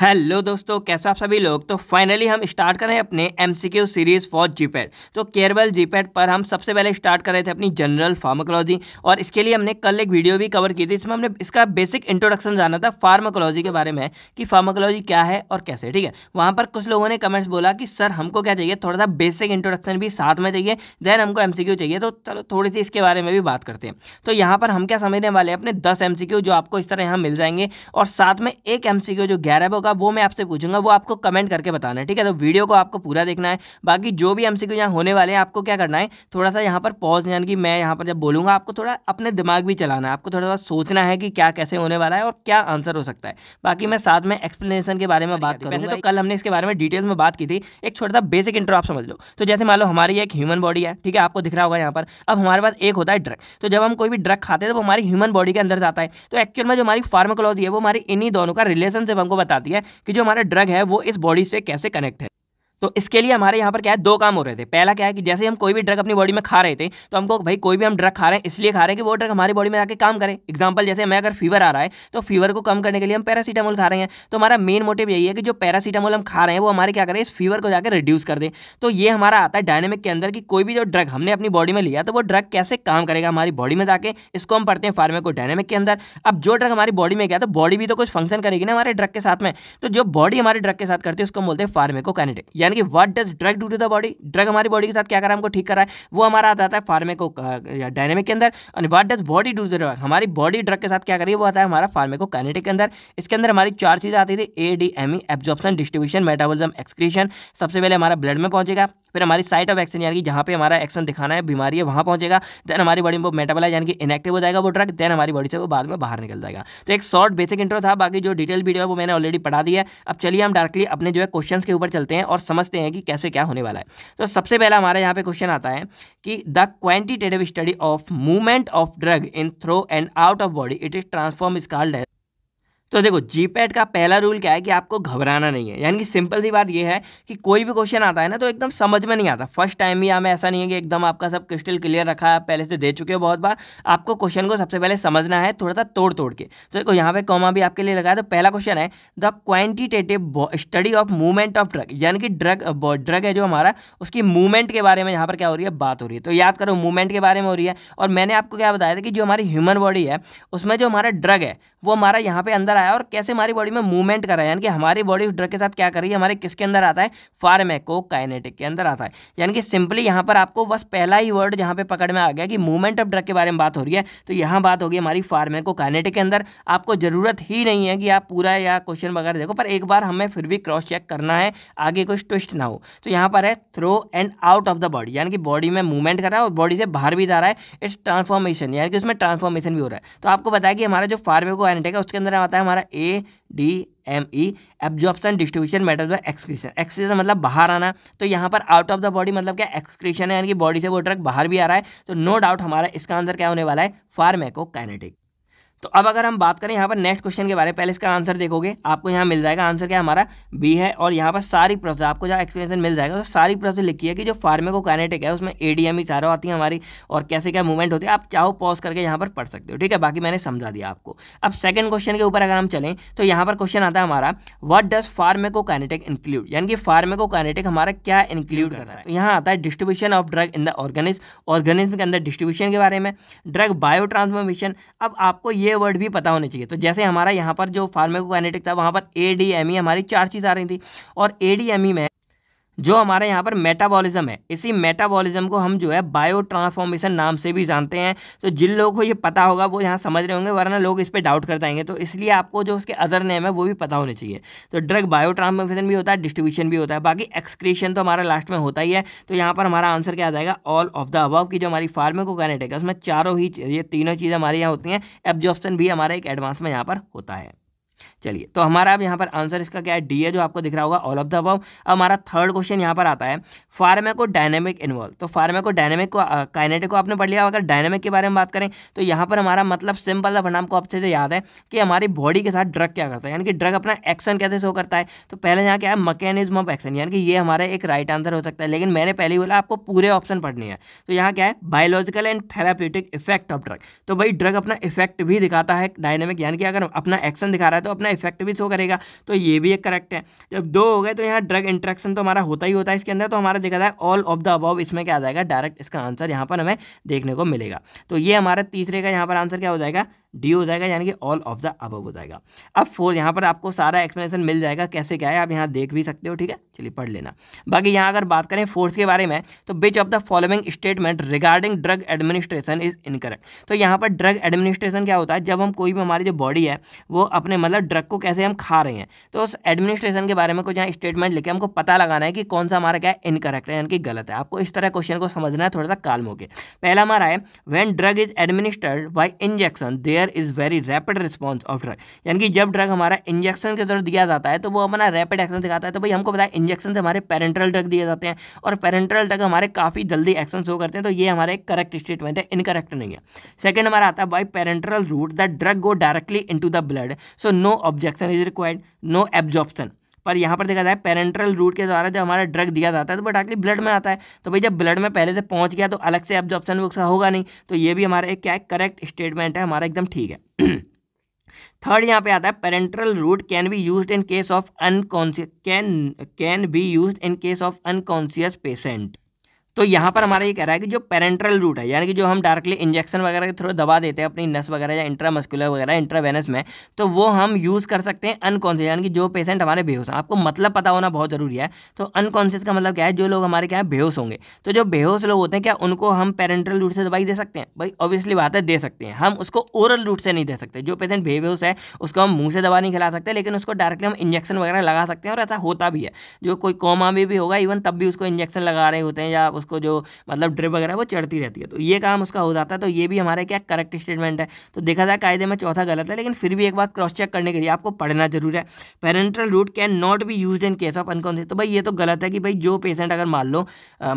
hello दोस्तों कैसे आप सभी लोग तो फाइनली हम स्टार्ट कर रहे हैं अपने एम सीरीज फॉर जीपैड तो केयरवेल जीपैड e पर हम सबसे पहले स्टार्ट कर रहे थे अपनी जनरल फार्माकोलॉजी और इसके लिए हमने कल एक वीडियो भी कवर की थी इसमें हमने इसका बेसिक इंट्रोडक्शन जाना था फार्माकोलॉजी के बारे में कि फार्माकोलॉजी क्या है और कैसे ठीक है वहाँ पर कुछ लोगों ने कमेंट्स बोला कि सर हमको क्या चाहिए थोड़ा सा बेसिक इंट्रोडक्शन भी साथ में चाहिए देन हमको एम चाहिए तो चलो थोड़ी सी इसके बारे में भी बात करते हैं तो यहाँ पर हम क्या समझने वाले हैं अपने दस एम जो आपको इस तरह यहाँ मिल जाएंगे और साथ में एक एम जो ग्यारह होगा वो मैं आपसे पूछूंगा वो आपको कमेंट करके बताना है ठीक है तो वीडियो को आपको पूरा देखना है बाकी जो भी एमसीक्यू यहाँ होने वाले हैं आपको क्या करना है थोड़ा सा यहाँ पर पॉज यानी कि मैं यहाँ पर जब बोलूंगा आपको थोड़ा अपने दिमाग भी चलाना है आपको थोड़ा सा सोचना है कि क्या कैसे होने वाला है और क्या आंसर हो सकता है बाकी मैं साथ में एक्सप्लेनेशन के बारे में बात करूँ तो कल हमने इसके बारे में डिटेल्स में बात की थी एक छोटा सा बेसिक इंटर आप समझ लो तो जैसे मान लो हमारी एक ह्यूमन बॉडी है ठीक है आपको दिख रहा होगा यहाँ पर अब हमारे पास एक होता है ड्रग तो जब हम कोई भी ड्रग खाते हैं तो वो हमारी ह्यूमन बॉडी के अंदर जाता है तो एक्चुअल में जो हमारी फार्मोकोलॉजी है वो हमारी इन्हीं दोनों का रिलेशनशिप हमको बताती है है कि जो हमारा ड्रग है वो इस बॉडी से कैसे कनेक्ट है तो इसके लिए हमारे यहाँ पर क्या है दो काम हो रहे थे पहला क्या है कि जैसे हम कोई भी ड्रग अपनी बॉडी में खा रहे थे तो हमको भाई कोई भी हम ड्रग खा रहे हैं इसलिए खा रहे हैं कि वो ड्रग हमारी बॉडी में आके काम करे एग्जाम्पल जैसे हमें अगर फीवर आ रहा है तो फीवर को कम करने के लिए हम पैरासीटामोल खा रहे हैं तो हमारा मेन मोटिव यही है कि जो पैरासीटामोल हम खा रहे हैं वो हमारे क्या करें इस फीवर को जाकर रिड्यूस कर दें तो ये हमारा आता है डायनेमिक के अंदर कि कोई भी जो ड्रग हमने अपनी बॉडी में लिया तो वो ड्रग कैसे काम करेगा हमारी बॉडी में जाके इसको हम पढ़ते हैं फार्मेको डायनेमिक के अंदर अब जो ड्रग हमारी बॉडी में गया तो बॉडी भी तो कुछ फंक्शन करेगी ना हमारे ड्रग के साथ में तो जो बॉडी हमारे ड्रग के साथ करती है उसको बोलते हैं फार्मेको कैनेटिक यानी कि what does drug do to the body drug हमारी बॉडी के साथ क्या कर रहा है हमको ठीक कर रहा है वो हमारा आ जाता है फार्मेको uh, या डायनेमिक के अंदर and what does body do to the drug हमारी बॉडी ड्रग के साथ क्या कर रही है वो आता है हमारा फार्मेको काइनेटिक के अंदर इसके अंदर हमारी चार चीज़ें आती थी A D M E absorption distribution metabolism excretion सबसे पहले हमारा ब्लड में पहुंचेगा फिर हमारी साइट ऑफ एक्शन यानी कि जहां पे हमारा एक्शन दिखाना है बीमारी है वहां पहुंचेगा देन हमारी बॉडी में मेटाबोलाइज यानी कि इनएक्टिव हो जाएगा वो ड्रग देन हमारी बॉडी से वो बाद में बाहर निकल जाएगा तो एक शॉर्ट बेसिक इंट्रो था बाकी जो डिटेल वीडियो है वो मैंने ऑलरेडी पढ़ा दिया है अब चलिए हम डायरेक्टली अपने जो है क्वेश्चन के ऊपर चलते हैं और समझ समझते हैं कि कैसे क्या होने वाला है तो सबसे पहला हमारा यहाँ पे क्वेश्चन आता है कि the quantitative study of movement of drug in through and out of body it is transform is called तो देखो जीपैट का पहला रूल क्या है कि आपको घबराना नहीं है यानी कि सिंपल सी बात यह है कि कोई भी क्वेश्चन आता है ना तो एकदम समझ में नहीं आता फर्स्ट टाइम भी हमें ऐसा नहीं है कि एकदम आपका सब क्रिस्टल क्लियर रखा है पहले से दे चुके हो बहुत बार आपको क्वेश्चन को सबसे पहले समझना है थोड़ा सा तोड़ तोड़ के तो देखो यहाँ पे कॉमा भी आपके लिए लगा है तो पहला क्वेश्चन है the quantitative study of movement of drug यानी कि ड्रग ड्रग है जो हमारा उसकी मूवमेंट के बारे में यहाँ पर क्या हो रही है बात हो रही है तो याद करो मूवमेंट के बारे में हो रही है और मैंने आपको क्या बताया था कि जो हमारी ह्यूमन बॉडी है उसमें जो हमारा ड्रग है वो हमारा यहाँ पे अंदर कराया और कैसे हमारी बॉडी में मूवमेंट कराया यानी कि हमारी बॉडी उस ड्रग के साथ क्या कर रही है हमारे किसके अंदर आता है फार्मेको काइनेटिक के अंदर आता है यानी कि सिंपली यहाँ पर आपको बस पहला ही वर्ड जहाँ पे पकड़ में आ गया कि मूवमेंट ऑफ ड्रग के बारे में बात हो रही है तो यहाँ बात होगी हमारी फार्मेको काइनेटिक के अंदर आपको ज़रूरत ही नहीं है कि आप पूरा या क्वेश्चन वगैरह देखो पर एक बार हमें फिर भी क्रॉस चेक करना है आगे कुछ ट्विस्ट ना हो तो यहाँ पर है through and out of the body यानी कि बॉडी में मूवमेंट कर रहा है और बॉडी से बाहर भी जा रहा है इट्स ट्रांसफॉर्मेशन यानी कि उसमें ट्रांसफॉर्मेशन भी हो रहा है तो आपको बताया कि हमारा जो फार्मेको काइनेटिक है उसके अंदर आता है हमारा A D M E absorption distribution metal excretion excretion मतलब बाहर आना तो यहाँ पर आउट ऑफ द बॉडी मतलब क्या एक्सक्रीशन है यानी कि बॉडी से वो ड्रग बाहर भी आ रहा है तो नो डाउट हमारा इसका आंसर क्या होने वाला है फार्मेको काइनेटिक तो अब अगर हम बात करें यहाँ पर नेक्स्ट क्वेश्चन के बारे में पहले इसका आंसर देखोगे आपको यहाँ मिल जाएगा आंसर क्या हमारा बी है और यहाँ पर सारी प्रोसेस आपको जहाँ एक्सप्लेनेशन मिल जाएगा तो सारी प्रोसेस लिखी है कि जो फार्मेकोकाइनेटिक है उसमें ए डी एम चारों आती है हमारी और कैसे क्या मूवमेंट होती है आप चाहो पॉज करके यहाँ पर पढ़ सकते हो ठीक है बाकी मैंने समझा दिया आपको अब सेकंड क्वेश्चन के ऊपर अगर हम चलें तो यहाँ पर क्वेश्चन आता है हमारा वट डज फार्मेकोकाइनेटिक इंक्लूड यानी कि फार्मेकोकाइनेटिक हमारा क्या इंक्लूड करता है तो यहाँ आता है distribution of drug in the ऑर्गेनिज ऑर्गेनिज्म के अंदर डिस्ट्रीब्यूशन के बारे में ड्रग बायो ट्रांसफॉर्मेशन अब आपको ये ये वर्ड भी पता होने चाहिए तो जैसे हमारा यहाँ पर जो फार्मेकोकाइनेटिक था वहाँ पर ए डी एम ई हमारी चार चीज़ आ रही थी और ए डी एम ई में जो हमारे यहाँ पर मेटाबॉलिज्म है इसी मेटाबॉलिज्म को हम जो है बायो ट्रांसफॉर्मेशन नाम से भी जानते हैं तो जिन लोगों को ये पता होगा वो यहाँ समझ रहे होंगे वरना लोग इस पर डाउट कर जाएंगे तो इसलिए आपको जो उसके अदर नेम है वो भी पता होने चाहिए तो ड्रग बायो ट्रांसफॉर्मेशन भी होता है डिस्ट्रीब्यूशन भी होता है बाकी एक्सक्रीशन तो हमारा लास्ट में होता ही है तो यहाँ पर हमारा आंसर क्या आ जाएगा ऑल ऑफ द अबव की जो हमारी फार्मेकोकाइनेटिक है उसमें चारों ही ये तीनों चीज़ें हमारे यहाँ होती हैं एब्जॉर्प्शन भी हमारे एक एडवांस में यहाँ पर होता है चलिए तो हमारा अब यहाँ पर आंसर इसका क्या है डी है जो आपको दिख रहा होगा ऑल ऑफ द अब हमारा थर्ड क्वेश्चन यहाँ पर आता है फार्मेको डायनेमिक इन्वॉल्व तो फार्मेको डायनेमिक को काइनेटिक को आपने पढ़ लिया अगर डायनेमिक के बारे में बात करें तो यहाँ पर हमारा मतलब सिंपल था फनाम को अच्छे से याद है कि हमारी बॉडी के साथ ड्रग क्या करता है यानी कि ड्रग अपना एक्शन कैसे शो करता है तो पहले यहाँ क्या है मकैनिज्म ऑफ एक्शन यानी कि ये हमारा एक राइट आंसर हो सकता है लेकिन मैंने पहले ही बोला आपको पूरे ऑप्शन पढ़नी है तो यहाँ क्या है biological and therapeutic effect of drug तो भाई ड्रग अपना इफेक्ट भी दिखाता है डायनेमिक यानी कि अगर अपना एक्शन दिखा रहा है तो अपना अपना इफेक्ट भी शो तो करेगा तो ये भी एक करेक्ट है जब दो हो गए तो यहाँ ड्रग इंट्रैक्शन तो हमारा होता ही होता है इसके अंदर तो हमारा देखा जाए ऑल ऑफ द अबाव इसमें क्या आ जाएगा डायरेक्ट इसका आंसर यहाँ पर हमें देखने को मिलेगा तो ये हमारा तीसरे का यहाँ पर आंसर क्या हो जाएगा डी हो जाएगा यानी कि ऑल ऑफ द अबव हो जाएगा अब फोर यहाँ पर आपको सारा एक्सप्लेनेशन मिल जाएगा कैसे क्या है आप यहाँ देख भी सकते हो ठीक है चलिए पढ़ लेना बाकी यहाँ अगर बात करें फोर्थ के बारे में तो which of the following statement regarding drug administration is incorrect तो यहाँ पर ड्रग एडमिनिस्ट्रेशन क्या होता है जब हम कोई भी हमारी जो बॉडी है वो अपने मतलब ड्रग को कैसे हम खा रहे हैं तो उस एडमिनिस्ट्रेशन के बारे में कुछ यहाँ स्टेटमेंट लेके हमको पता लगाना है कि कौन सा हमारा क्या है इनकरेक्ट है यानी कि गलत है आपको इस तरह क्वेश्चन को समझना है थोड़ा सा काल मोके पहला हमारा है when drug is administered by injection there there is very rapid response of drug यानी कि जब ड्रग हमारा इंजेक्शन के जरूर दिया जाता है तो वो अपना रैपिड एक्शन दिखाता है तो भाई हमको बताया इंजेक्शन से हमारे पेरेंट्रल ड्रग दिए जाते हैं और पेरेंट्रल ड्रग हमारे काफ़ी जल्दी एक्शन शो करते हैं तो ये हमारा एक करेक्ट स्टेटमेंट है इनकरेक्ट नहीं है सेकेंड हमारा आता है by parenteral route the drug go directly in the blood so no objection is required no absorption पर यहाँ पर देखा जाए पेरेंट्रल रूट के द्वारा जब हमारा ड्रग दिया जाता है तो वो डायरेक्टली ब्लड में आता है तो भाई जब ब्लड में पहले से पहुँच गया तो अलग से एब्जॉर्प्शन उसका होगा नहीं तो ये भी हमारा एक क्या है करेक्ट स्टेटमेंट है हमारा एकदम ठीक है थर्ड यहाँ पे आता है parenteral route can be used in case of unconscious can can be used in case of unconscious patient तो यहाँ पर हमारा ये कह रहा है कि जो पेरेंट्रल रूट है यानी कि जो हम डायरेक्टली इंजेक्शन वगैरह के थ्रू दबा देते हैं अपनी नस वगैरह या इंट्रामस्कुलर वगैरह इंट्रावेनस में तो वो हम यूज़ कर सकते हैं अनकॉन्सियस यानी कि जो पेशेंट हमारे बेहोश हैं आपको मतलब पता होना बहुत ज़रूरी है तो अनकॉन्शियस का मतलब क्या है जो लोग हमारे क्या है बेहोश होंगे तो जो बेहोश लोग होते हैं क्या उनको हम पेरेंट्रल रूट से दवाई दे सकते हैं भाई ऑब्वियसली बात है दे सकते हैं हम उसको ओरल रूट से नहीं दे सकते जो पेशेंट बेहोश है उसको हम मुँह से दवा नहीं खिला सकते लेकिन उसको डायरेक्टली हम इंजेक्शन वगैरह लगा सकते हैं और ऐसा होता भी है जो कोई कॉमा भी होगा इवन तब भी उसको इंजेक्शन लगा रहे होते हैं या उसको जो मतलब ड्रिप वगैरह वो चढ़ती रहती है तो ये काम उसका हो जाता है तो ये भी हमारे क्या करेक्ट स्टेटमेंट है तो देखा जाए कायदे में चौथा गलत है लेकिन फिर भी एक बार क्रॉस चेक करने के लिए आपको पढ़ना जरूर है parenteral route can not be use in case of unconscious तो भाई ये तो गलत है कि भाई जो पेशेंट अगर मान लो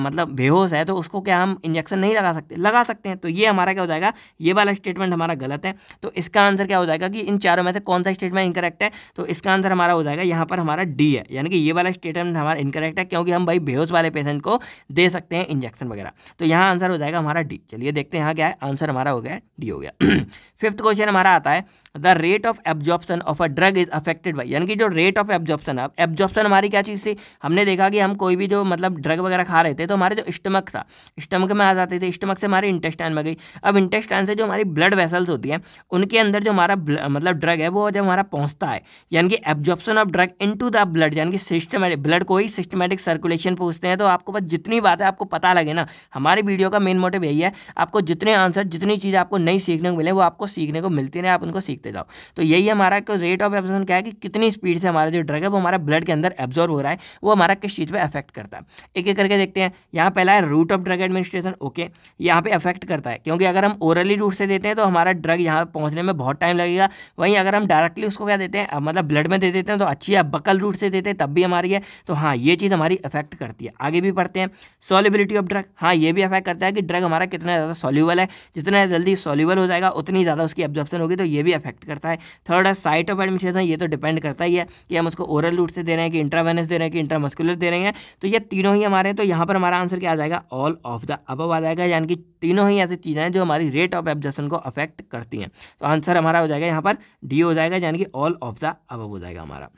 मतलब बेहोश है तो उसको क्या हम इंजेक्शन नहीं लगा सकते लगा सकते हैं तो ये हमारा क्या हो जाएगा ये वाला स्टेटमेंट हमारा गलत है तो इसका आंसर क्या हो जाएगा कि इन चारों में से कौन सा स्टेटमेंट इनकरेक्ट है तो इसका आंसर हमारा हो जाएगा यहाँ पर हमारा डी है यानी कि ये वाला स्टेटमेंट हमारा इनकरेक्ट है क्योंकि हम भाई बेहोश वाले पेशेंट को दे सकते सकते हैं इंजेक्शन वगैरह तो यहाँ आंसर हो जाएगा हमारा डी चलिए देखते हैं यहाँ क्या है आंसर हमारा हो गया डी हो गया फिफ्थ क्वेश्चन हमारा आता है the rate of absorption of a drug is affected by यानी कि जो रेट ऑफ एब्जॉर्प्शन है एब्जॉर्प्शन हमारी क्या चीज़ थी हमने देखा कि हम कोई भी जो मतलब ड्रग वगैरह खा रहे थे तो हमारे जो स्टमक था स्टमक में आ जाते थे स्टमक से हमारे इंटेस्टाइन में गई अब इंटेस्टाइन से जो हमारी ब्लड वेसल्स होती हैं उनके अंदर जो हमारा मतलब ड्रग है वो जब हमारा पहुँचता है यानी कि absorption of drug into the blood यानी कि सिस्टमेटिक ब्लड को ही सिस्टमेटिक सर्कुलेशन पूछते हैं तो आपको बस जितनी बात है आपको पता लगे ना हमारी वीडियो का मेन मोटिव यही है आपको जितने आंसर जितनी चीज़ आपको नई सीखने को मिले वो आपको सीखने को मिलती रहे आप उनको सीख देखते जाओ तो यही हमारा रेट ऑफ एब्जॉर्बन क्या है कि कितनी स्पीड से हमारा जो ड्रग है वो हमारा ब्लड के अंदर एब्जॉर्व हो रहा है वो हमारा किस चीज़ पर अफेक्ट करता है एक एक करके देखते हैं यहाँ पहला है route of drug administration okay यहाँ पर अफेक्ट करता है क्योंकि अगर हम ओरली रूट से देते हैं तो हमारा ड्रग यहाँ पहुँचने में बहुत टाइम लगेगा वहीं अगर हम डायरेक्टली उसको क्या देते हैं मतलब ब्लड में दे देते हैं तो अच्छी है बकल रूट से देते हैं तब भी हमारी है तो हाँ ये चीज़ हमारी अफेक्ट करती है आगे भी पढ़ते हैं सॉलिबिलिटी ऑफ ड्रग हाँ ये भी अफेक्ट करता है कि ड्रग हमारा कितना ज़्यादा सॉल्यूबल है जितना जल्दी सॉल्यूबल हो जाएगा उतनी ज़्यादा उसकी एब्जॉर्प्शन होगी तो ये भी अफेक्ट इफेक्ट करता है थर्ड है साइट ऑफ एडमिशन ये तो डिपेंड करता ही है कि हम उसको ओरल रूट से दे रहे हैं कि इंट्रावेनस दे रहे हैं कि इंट्रामस्कुलर दे रहे हैं तो ये तीनों ही हमारे तो यहाँ पर हमारा आंसर क्या आ जाएगा ऑल ऑफ द अबव आ जाएगा यानी कि तीनों ही ऐसी चीज़ें हैं जो हमारी रेट ऑफ एब्जेशन को अफेक्ट करती हैं तो आंसर हमारा हो जाएगा यहाँ पर डी हो जाएगा यानी कि ऑल ऑफ द अबव हो जाएगा हमारा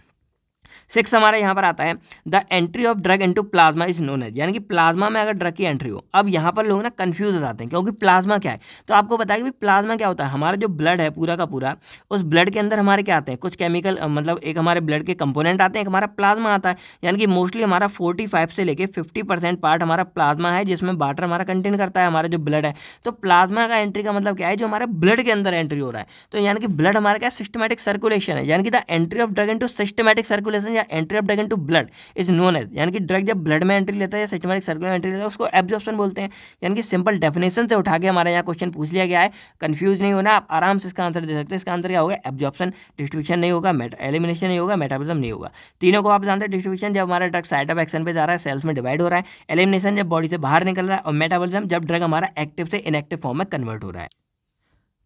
सिक्स हमारा यहाँ पर आता है the entry of drug into plasma is known as यानी कि प्लाज्मा में अगर ड्रग की एंट्री हो अब यहाँ पर लोग ना कन्फ्यूज हो जाते हैं क्योंकि प्लाज्मा क्या है तो आपको बताया कि प्लाज्मा क्या होता है हमारा जो ब्लड है पूरा का पूरा उस ब्लड के अंदर हमारे क्या आते हैं कुछ केमिकल मतलब एक हमारे ब्लड के कंपोनेंट आते हैं एक हमारा प्लाज्मा आता है यानी कि मोस्टली हमारा फोर्टी फाइव से लेकर फिफ्टी परसेंट पार्ट हमारा प्लाज्मा है जिसमें वाटर हमारा कंटेन करता है हमारा जो ब्लड है तो प्लाज्मा का एंट्री का मतलब क्या है जो हमारे ब्लड के अंदर एंट्री हो रहा है तो यानी कि ब्लड हमारा क्या सिस्टमेटिक सर्कुलेशन है यानी कि the entry of drug into systematic circulation absorption या entry of drug into blood is known as यानी कि ड्रग जब ब्लड में एंट्री लेता है या सिस्टमेटिक सर्कुलर एंट्री लेता है उसको एब्जॉर्प्शन बोलते हैं यानी कि सिंपल डेफिनेशन से उठा के हमारे यहाँ क्वेश्चन पूछ लिया गया है कन्फ्यूज नहीं होना आप आराम से इसका आंसर दे सकते हैं इसका आंसर क्या होगा एब्जॉर्प्शन डिस्ट्रीब्यूशन नहीं होगा एलिमिनेशन नहीं होगा मेटाबॉलिज्म नहीं होगा तीनों को आप जानते हैं डिस्ट्रीब्यूशन जब हमारा ड्रग साइड ऑफ एक्शन पर जा रहा है सेल्स में डिवाइड हो रहा है एलिमिनेशन जब बॉडी से बाहर निकल रहा है और मेटाबॉलिज्म जब ड्रग हमारा एक्टिव से इनएक्टिव फॉर्म में कन्वर्ट हो रहा है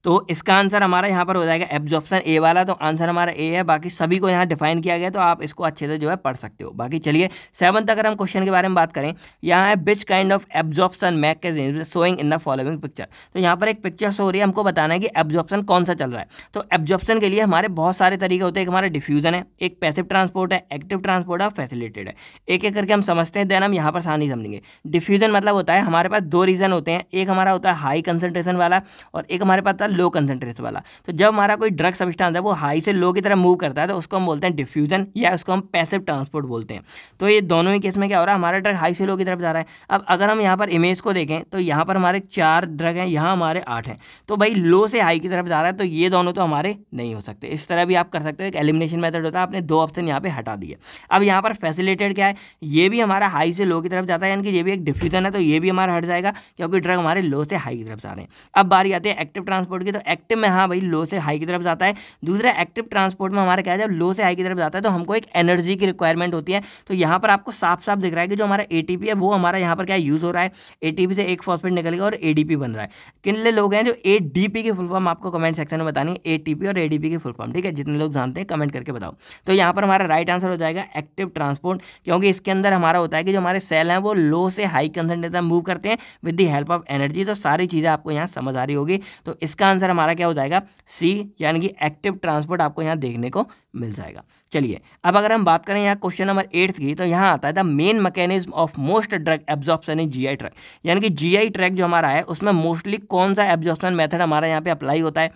तो इसका आंसर हमारा यहाँ पर हो जाएगा एब्जॉर्प्शन ए वाला तो आंसर हमारा ए है बाकी सभी को यहाँ डिफाइन किया गया तो आप इसको अच्छे से जो है पढ़ सकते हो बाकी चलिए तक अगर हम क्वेश्चन के बारे में बात करें यहाँ है which kind of absorption magazine showing in the following picture तो यहाँ पर एक पिक्चर शो हो रही है हमको बताना है कि एब्जॉर्प्शन कौन सा चल रहा है तो एब्जॉर्प्शन के लिए हमारे बहुत सारे तरीके होते हैं एक हमारा डिफ्यूजन है एक पैसिव ट्रांसपोर्ट है एक्टिव ट्रांसपोर्ट है फैसिलिटेड है एक एक करके हम समझते हैं देन हम यहाँ पर सानी समझेंगे डिफ्यूजन मतलब होता है हमारे पास दो रीज़न होते हैं एक हमारा होता है हाई कंसनट्रेशन वाला और एक हमारे पास लो कंसेंट्रेशन वाला तो जब हमारा कोई ड्रग सब्सटेंस है वो हाई से लो की तरफ मूव करता है तो उसको हम बोलते हैं डिफ्यूजन या उसको हम पैसिव ट्रांसपोर्ट बोलते हैं तो ये दोनों ही केस में क्या हो रहा है हमारा ड्रग हाई से लो की तरफ जा रहा है अब अगर हम यहाँ पर इमेज को देखें तो यहाँ पर हमारे चार ड्रग हैं यहाँ हमारे आठ हैं तो भाई लो से हाई की तरफ जा रहा है तो ये दोनों तो हमारे नहीं हो सकते इस तरह भी आप कर सकते हो एक एलिमिनेशन मेथड होता है आपने दो ऑप्शन यहाँ पर हटा दिए अब यहाँ पर फैसिलिटेड क्या है ये भी हमारा हाई से लो की तरफ जाता है यानी कि ये भी एक डिफ्यूजन है तो ये भी हमारा हट जाएगा क्योंकि ड्रग हमारे लो से हाई की तरफ जा रहे हैं अब बारी आती है एक्टिव ट्रांसपोर्ट ट्रांसपोर्ट की तो एक्टिव में हाँ भाई लो से हाई की तरफ जाता है दूसरा एक्टिव ट्रांसपोर्ट में हमारा क्या है जब लो से हाई की तरफ जाता है तो हमको एक एनर्जी की रिक्वायरमेंट होती है तो यहाँ पर आपको साफ साफ दिख रहा है कि जो हमारा ए है वो हमारा यहाँ पर क्या यूज़ हो रहा है ए से एक फॉस्फेट निकलेगा और ए बन रहा है किन लोग हैं जो ए की फुल फॉर्म आपको कमेंट सेक्शन में बतानी है ए और ए की फुल फॉर्म ठीक है जितने लोग जानते हैं कमेंट करके बताओ तो यहाँ पर हमारा राइट आंसर हो जाएगा एक्टिव ट्रांसपोर्ट क्योंकि इसके अंदर हमारा होता है कि जो हमारे सेल हैं वो लो से हाई कंसेंट्रेशन मूव करते हैं with the help of energy तो सारी चीज़ें आपको यहाँ समझ आ रही होगी तो इसका इसका आंसर हमारा क्या हो जाएगा सी यानी कि एक्टिव ट्रांसपोर्ट आपको यहाँ देखने को मिल जाएगा चलिए अब अगर हम बात करें यहाँ क्वेश्चन नंबर एट्थ की तो यहाँ आता है the main mechanism of most drug absorption in GI tract यानी कि जीआई ट्रैक जो हमारा है उसमें मोस्टली कौन सा एब्जॉर्प्शन मेथड हमारा यहाँ पे अप्लाई होता है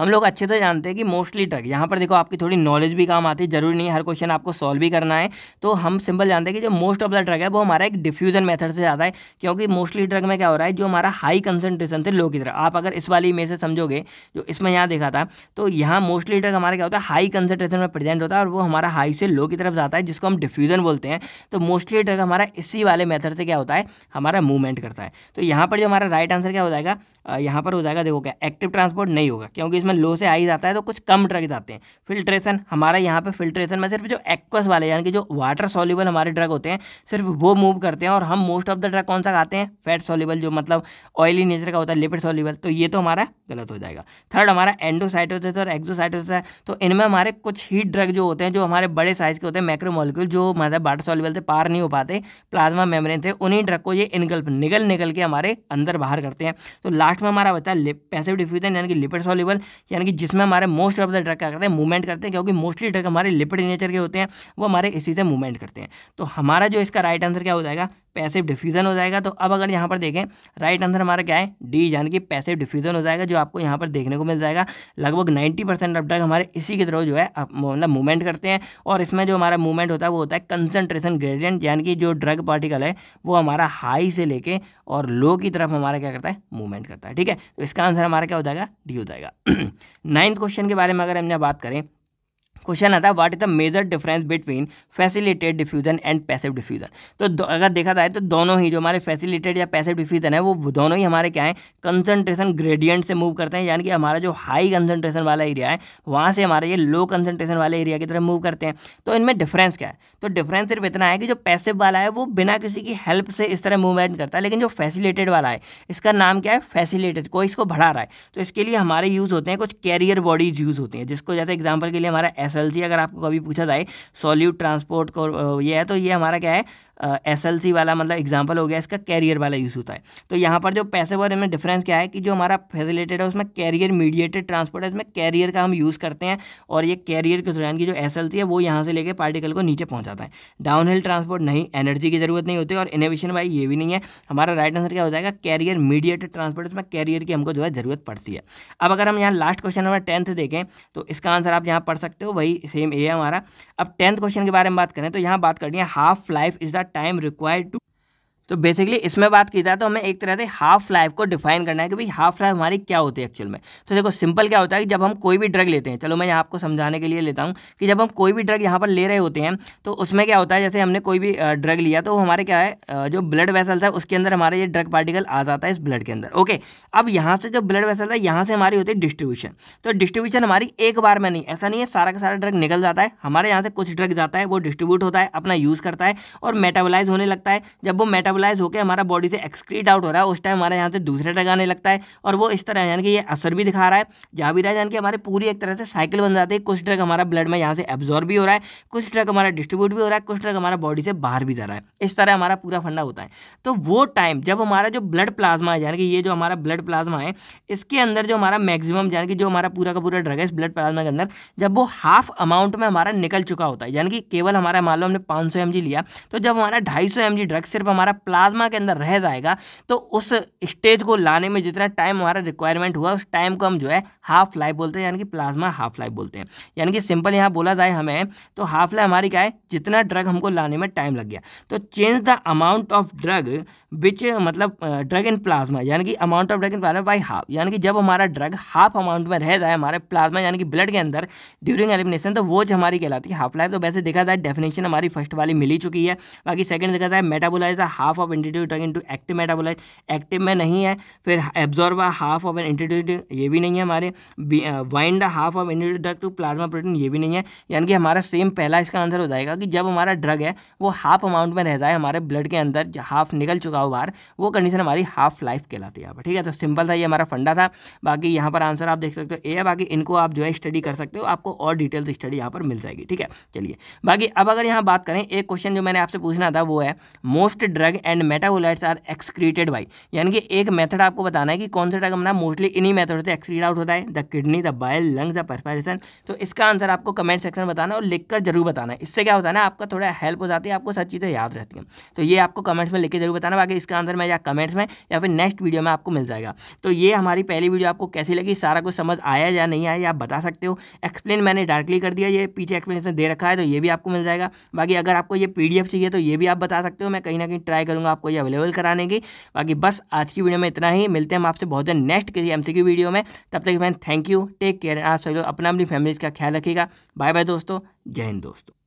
हम लोग अच्छे से जानते हैं कि मोस्टली ट्रक यहाँ पर देखो आपकी थोड़ी नॉलेज भी काम आती है जरूरी नहीं हर क्वेश्चन आपको सॉल्व भी करना है तो हम सिंपल जानते हैं कि जो मोस्ट ऑफ द ट्रक है वो हमारा एक डिफ्यूजन मेथड से जाता है क्योंकि मोस्टली ट्रक में क्या हो रहा है जो हमारा हाई कंसनट्रेशन थे लो की तरफ आप अगर इस वाली में से समझोगे जो इसमें यहाँ देखा था तो यहाँ मोस्टली ट्रक हमारा क्या होता है हाई कंसनट्रेशन में प्रेजेंट होता है और वो हमारा हाई से लो की तरफ जाता है जिसको हम डिफ्यूजन बोलते हैं तो मोस्टली ट्रक हमारा इसी वाले मेथड से क्या होता है हमारा मूवमेंट करता है तो यहाँ पर जो हमारा राइट आंसर क्या हो जाएगा यहाँ पर हो जाएगा देखो क्या एक्टिव ट्रांसपोर्ट नहीं होगा क्योंकि इसमें उसमें लो से हाई जाता है तो कुछ कम ड्रग जाते हैं फिल्ट्रेशन हमारा यहाँ पे फिल्ट्रेशन में सिर्फ जो एक्वस वाले यानी कि जो वाटर सॉल्यूबल हमारे ड्रग होते हैं सिर्फ वो मूव करते हैं और हम मोस्ट ऑफ द ड्रग कौन सा खाते हैं फैट सॉल्यूबल जो मतलब ऑयली नेचर का होता है लिपिड सॉल्यूबल तो ये तो हमारा गलत हो जाएगा थर्ड हमारा एंडोसाइटोसिस और एक्जोसाइटोसिस है तो इनमें हमारे कुछ ही ड्रग जो होते हैं जो हमारे बड़े साइज के होते हैं मैक्रोमोलिक्यूल जो मतलब वाटर सॉल्यूबल से पार नहीं हो पाते प्लाज्मा मेम्ब्रेन से उन्हीं ड्रग को ये इनगल्प निगल निकल के हमारे अंदर बाहर करते हैं तो लास्ट में हमारा बचता है पैसिव डिफ्यूजन यानी कि लिपिड सॉल्यूबल यानी कि जिसमें हमारे मोस्ट ऑफ द ड्रग क्या करते हैं मूवमेंट करते हैं क्योंकि मोस्टली ड्रग हमारे लिपिड नेचर के होते हैं वो हमारे इसी से मूवमेंट करते हैं तो हमारा जो इसका राइट आंसर क्या हो जाएगा पैसिव डिफ्यूज़न हो जाएगा तो अब अगर यहाँ पर देखें राइट आंसर हमारा क्या है डी यानी कि पैसिव डिफ्यूज़न हो जाएगा जो आपको यहाँ पर देखने को मिल जाएगा लगभग नाइन्टी परसेंट अब तक हमारे इसी के थ्रो जो है मतलब मूवमेंट करते हैं और इसमें जो हमारा मूवमेंट होता है वो होता है कंसनट्रेशन ग्रेडियंट यानी कि जो ड्रग पार्टिकल है वो हमारा हाई से लेके और लो की तरफ हमारा क्या करता है मूवमेंट करता है ठीक है तो इसका आंसर हमारा क्या हो जाएगा डी हो जाएगा नाइन्थ क्वेश्चन के बारे में अगर हमने बात करें क्वेश्चन आता है what is the major difference between facilitated diffusion and passive diffusion तो अगर देखा जाए तो दोनों ही जो हमारे फैसिलिटेड या पैसिव डिफ्यूजन है वो दोनों ही हमारे क्या है कंसनट्रेशन ग्रेडियंट से मूव करते हैं यानी कि हमारा जो हाई कंसनट्रेशन वाला एरिया है वहाँ से हमारे ये लो कंसनट्रेशन वाले एरिया की तरफ मूव करते हैं तो इनमें डिफरेंस क्या है तो डिफरेंस सिर्फ इतना है कि जो पैसिव वाला है वो बिना किसी की हेल्प से इस तरह मूवमेंट करता है लेकिन जो फैसिलिटेड वाला है इसका नाम क्या है फैसिलिटेड कोई इसको बढ़ा रहा है तो इसके लिए हमारे यूज़ होते हैं कुछ कैरियर बॉडीज यूज़ होती हैं जिसको जैसे एग्जाम्पल के लिए हमारा एस एसएलसी अगर आपको कभी पूछा जाए सॉल्यूट ट्रांसपोर्ट को ये है तो ये हमारा क्या है एस सी वाला मतलब एग्जाम्पल हो गया इसका कैरियर वाला यूज़ होता है तो यहाँ पर जो पैसे और इनमें डिफरेंस क्या है कि जो हमारा फैसिलिटेड है उसमें कैरियर मीडिएटेड ट्रांसपोर्ट है इसमें कैरियर का हम यूज़ करते हैं और ये कैरियर के दौरान की जो एस है वो यहाँ से लेकर पार्टिकल को नीचे पहुँचाता है हिल ट्रांसपोर्ट नहीं एनर्जी की ज़रूरत नहीं होती और इनोवेशन भाई ये भी नहीं है हमारा राइट आंसर क्या हो जाएगा कैरियर मीडिएटेड ट्रांसपोर्ट इसमें कैरियर की हमको जो है ज़रूरत पड़ती है अब अगर हम यहाँ लास्ट क्वेश्चन नंबर टेंथ देखें तो इसका आंसर आप यहाँ पढ़ सकते हो वही सेम ए है हमारा अब टेंथ क्वेश्चन के बारे में बात करें तो यहाँ बात करनी है half life is the time required to तो बेसिकली इसमें बात की जाए तो हमें एक तरह से हाफ लाइफ को डिफाइन करना है कि भाई हाफ लाइफ हमारी क्या होती है एक्चुअल में तो देखो सिंपल क्या होता है कि जब हम कोई भी ड्रग लेते हैं चलो मैं यहाँ आपको समझाने के लिए लेता हूँ कि जब हम कोई भी ड्रग यहाँ पर ले रहे होते हैं तो उसमें क्या होता है जैसे हमने कोई भी ड्रग लिया तो हमारे क्या है जो ब्लड वेसल्स है उसके अंदर हमारे ये ड्रग पार्टिकल आ जाता है इस ब्लड के अंदर ओके अब यहाँ से जो ब्लड वेसल है यहाँ से हमारी होती है डिस्ट्रीब्यूशन तो डिस्ट्रीब्यूशन हमारी एक बार में नहीं ऐसा नहीं है सारा का सारा ड्रग निकल जाता है हमारे यहाँ से कुछ ड्रग जाता है वो डिस्ट्रीब्यूट होता है अपना यूज़ करता है और मेटाबोलाइज होने लगता है जब वो मेटाबोल मेटाबोलाइज होकर हमारा बॉडी से एक्सक्रीट आउट हो रहा है उस टाइम हमारे यहाँ से दूसरा टग आने लगता है और वो इस तरह यानी कि ये असर भी दिखा रहा है जा भी रहा है यानी कि हमारे पूरी एक तरह से साइकिल बन जाती है कुछ ड्रग हमारा ब्लड में यहाँ से एब्जॉर्ब भी हो रहा है कुछ ड्रग हमारा डिस्ट्रीब्यूट भी हो रहा है कुछ ड्रग हमारा बॉडी से बाहर भी जा रहा है इस तरह हमारा पूरा फंडा होता है तो वो टाइम जब हमारा जो ब्लड प्लाज्मा है यानी कि ये जो हमारा ब्लड प्लाज्मा है इसके अंदर जो हमारा मैक्सिमम यानी कि जो हमारा पूरा का पूरा ड्रग है इस ब्लड प्लाज्मा के अंदर जब वो हाफ अमाउंट में हमारा निकल चुका होता है यानी कि केवल हमारा मान लो हमने पाँच सौ लिया तो जब हमारा ढाई सौ ड्रग सिर्फ हमारा प्लाज्मा के अंदर रह जाएगा तो उस स्टेज को लाने में जितना टाइम हमारा रिक्वायरमेंट हुआ उस टाइम को हम जो है हाफ लाइफ बोलते हैं यानी कि प्लाज्मा हाफ लाइफ बोलते हैं यानी कि सिंपल यहाँ बोला जाए हमें तो हाफ लाइफ हमारी क्या है जितना ड्रग हमको लाने में टाइम लग गया तो change the amount of drug which मतलब ड्रग इन प्लाज्मा यानी कि amount of drug in plasma by half यानी कि जब हमारा ड्रग हाफ अमाउंट में रह जाए हमारे प्लाज्मा यानी कि ब्लड के अंदर ड्यूरिंग एलिमिनेशन तो वो जो हमारी कहलाती है हाफ लाइफ तो वैसे देखा जाए डेफिनेशन हमारी फर्स्ट वाली मिल चुकी है बाकी सेकंड देखा जाए मेटाबोलाइज हाफ हाफ ऑफ एंटीट्यूड इंटू एक्टिव मेटाबोलाइट एक्टिव में नहीं है फिर एब्जॉर्ब हाफ ऑफ एन एंटीट्यूड ये भी नहीं है हमारे वाइंड हाफ ऑफ एंटीट्यूड टू प्लाज्मा प्रोटीन ये भी नहीं है यानी कि हमारा सेम पहला इसका आंसर हो जाएगा कि जब हमारा ड्रग है वो हाफ अमाउंट में रहता है हमारे ब्लड के अंदर हाफ निकल चुका हो बाहर वो कंडीशन हमारी हाफ लाइफ कहलाती है यहाँ पर ठीक है तो सिंपल था ये हमारा फंडा था बाकी यहाँ पर आंसर आप देख सकते हो ए है बाकी इनको आप जो है स्टडी कर सकते हो आपको और डिटेल्स स्टडी यहाँ पर मिल जाएगी ठीक है चलिए बाकी अब अगर यहाँ बात करें एक क्वेश्चन जो मैंने आपसे पूछना था वो है most drug and metabolites are excreted by यानी कि एक मेथड आपको बताना है कि कौन सा ड्रग मोस्टली इन्हीं मेथड से एक्सक्रीट आउट होता है the kidney the bile lungs the perspiration तो इसका आंसर आपको कमेंट सेक्शन बताना और लिखकर जरूर बताना है इससे क्या होता है ना आपका थोड़ा हेल्प हो जाती है आपको सब चीज़ें याद रहती हैं तो ये आपको कमेंट्स में लिख के जरूर बताना बाकी इसका आंसर मैं या कमेंट्स में या फिर नेक्स्ट वीडियो में आपको मिल जाएगा तो ये हमारी पहली वीडियो आपको कैसी लगी सारा कुछ समझ आया या नहीं आया आप बता सकते हो एक्सप्लेन मैंने डायरेक्टली कर दिया ये पीछे एक्सप्लेनेशन दे रखा है तो ये भी आपको मिल जाएगा बाकी अगर आपको ये पी चाहिए तो ये भी आप बता सकते हो मैं कहीं ना कहीं ट्राई करूँगा आपको ये अवेलेबल कराने की बाकी बस आज की वीडियो में इतना ही मिलते हैं हम आपसे बहुत जल्द नेक्स्ट किसी एम वीडियो में तब तक friend thank you take care आप सभी लोग अपना अपनी फैमिलीज़ का ख्याल रखिएगा बाय बाय दोस्तों जय हिंद दोस्तों